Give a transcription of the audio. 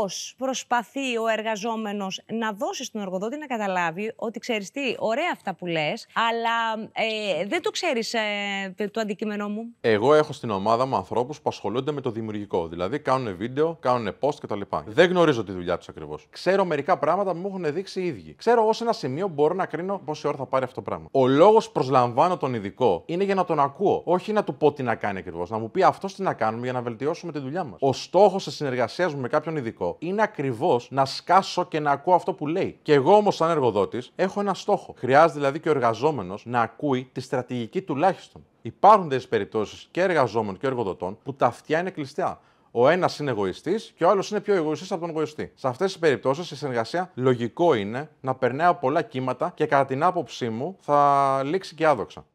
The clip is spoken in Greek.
πώς προσπαθεί ο εργαζόμενος να δώσει στον εργοδότη να καταλάβει ότι ξέρεις τι, ωραία αυτά που λες, αλλά ε, δεν το ξέρεις ε, το αντικείμενό μου. Εγώ έχω στην ομάδα μου ανθρώπους που ασχολούνται με το δημιουργικό, δηλαδή κάνουν βίντεο, κάνουν post κτλ. Δεν γνωρίζω τη δουλειά τους ακριβώς. Ξέρω μερικά πράγματα που μου έχουν δείξει οι ίδιοι. Ξέρω ως ένα σημείο μπορώ να κρίνω πόση ώρα θα πάρει αυτό το πράγμα. Ο λόγος προσλαμβάνω τον ειδικό είναι για να τον ακούω, όχι να του πω τι να κάνει ακριβώς. Να μου πει αυτό τι να κάνουμε για να βελτιώσουμε τη δουλειά μας. Ο στόχος της συνεργασίας μου με κάποιον ειδικό είναι ακριβώς να σκάσω και να ακούω αυτό που λέει. Και εγώ όμως, σαν εργοδότης, έχω ένα στόχο. Χρειάζεται δηλαδή και ο εργαζόμενος να ακούει τη στρατηγική τουλάχιστον. Υπάρχουν τέτοιες περιπτώσεις και εργαζόμενων και εργοδοτών που τα αυτιά είναι κλειστά. Ο ένας είναι εγωιστής και ο άλλος είναι πιο εγωιστής από τον εγωιστή. Σε αυτές τις περιπτώσεις η συνεργασία λογικό είναι να περνάει πολλά κύματα και κατά την άποψή μου θα λήξει και άδοξα.